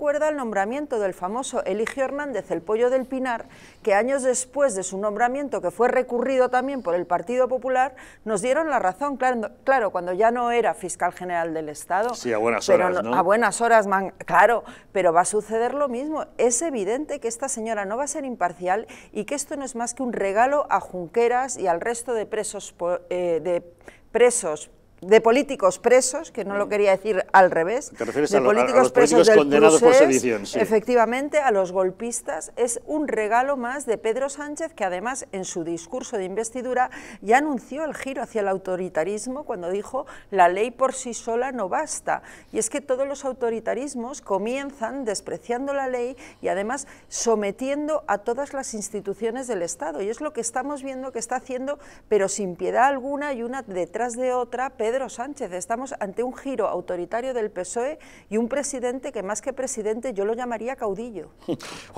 recuerda el nombramiento del famoso Eligio Hernández, el pollo del Pinar, que años después de su nombramiento, que fue recurrido también por el Partido Popular, nos dieron la razón, claro, claro cuando ya no era fiscal general del Estado. Sí, a buenas horas, no, A buenas horas, claro, pero va a suceder lo mismo. Es evidente que esta señora no va a ser imparcial y que esto no es más que un regalo a Junqueras y al resto de presos, eh, de presos de políticos presos, que no lo mm. quería decir al revés, de políticos, presos del condenados por sedición, efectivamente, a los golpistas, es un regalo más de Pedro Sánchez, que además en su discurso de investidura ya anunció el giro hacia el autoritarismo cuando dijo la ley por sí sola no basta. Y es que todos los autoritarismos comienzan despreciando la ley y además sometiendo a todas las instituciones del Estado. Y es lo que estamos viendo que está haciendo, pero sin piedad alguna y una detrás de otra, Pedro Sánchez. Estamos ante un giro autoritario del PSOE y un presidente que más que presidente yo lo llamaría caudillo.